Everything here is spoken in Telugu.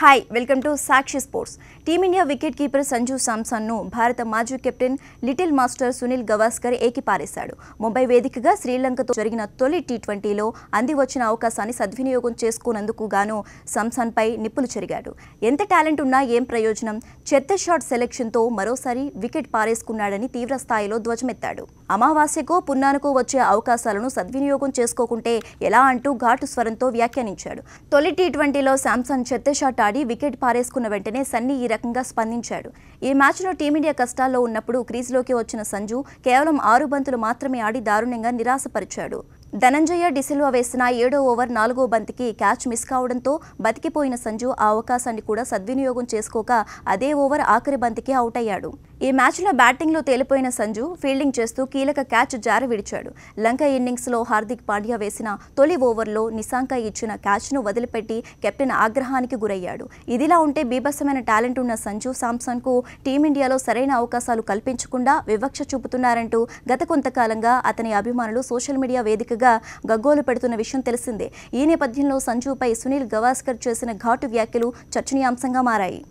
hi welcome to Sakshi sports team India wicket keeper Sanju సామ్సన్ను భారత మాజీ captain little master Sunil Gavaskar ఏకిపారేశాడు ముంబై వేదికగా శ్రీలంకతో జరిగిన తొలి టీ ట్వంటీలో అంది వచ్చిన అవకాశాన్ని సద్వినియోగం చేసుకున్నందుకు గాను సామ్సన్పై నిప్పులు చెరిగాడు ఎంత టాలెంట్ ఉన్నా ఏం ప్రయోజనం చెత్త షాట్ సెలెక్షన్తో మరోసారి వికెట్ పారేసుకున్నాడని తీవ్ర స్థాయిలో ధ్వజమెత్తాడు అమావాస్యకో పున్నానకో వచ్చే అవకాశాలను సద్వినియోగం చేసుకోకుంటే ఎలా అంటూ ఘాటు స్వరంతో వ్యాఖ్యానించాడు తొలి టీ ట్వంటీలో శాంసన్ చెత్త షాట్ ఆడి వికెట్ పారేసుకున్న వెంటనే సన్నీ ఈ రకంగా స్పందించాడు ఈ మ్యాచ్లో టీమిండియా కష్టాల్లో ఉన్నప్పుడు క్రీజ్లోకి వచ్చిన సంజు కేవలం ఆరు బంతులు మాత్రమే ఆడి దారుణంగా నిరాశపరిచాడు ధనంజయ డిసిల్వ వేసిన ఏడో ఓవర్ నాలుగో బంతికి క్యాచ్ మిస్ కావడంతో బతికిపోయిన సంజు ఆ అవకాశాన్ని కూడా సద్వినియోగం చేసుకోక అదే ఓవర్ ఆఖరి బంతికి అవుట్ అయ్యాడు ఈ మ్యాచ్లో బ్యాటింగ్లో తేలిపోయిన సంజు ఫీల్డింగ్ చేస్తూ కీలక క్యాచ్ జారి విడిచాడు లంక ఇన్నింగ్స్లో హార్దిక్ పాండ్యా వేసిన తొలి ఓవర్లో నిశాంక ఇచ్చిన క్యాచ్ను వదిలిపెట్టి కెప్టెన్ ఆగ్రహానికి గురయ్యాడు ఇదిలా ఉంటే బీభత్సమైన టాలెంట్ ఉన్న సంజు సామ్సన్కు టీమిండియాలో సరైన అవకాశాలు కల్పించకుండా వివక్ష చూపుతున్నారంటూ గత కొంతకాలంగా అతని అభిమానులు సోషల్ మీడియా వేదికగా గగ్గోలు పెడుతున్న విషయం తెలిసిందే ఈ నేపథ్యంలో సంజుపై సునీల్ గవాస్కర్ చేసిన ఘాటు వ్యాఖ్యలు చర్చనీయాంశంగా మారాయి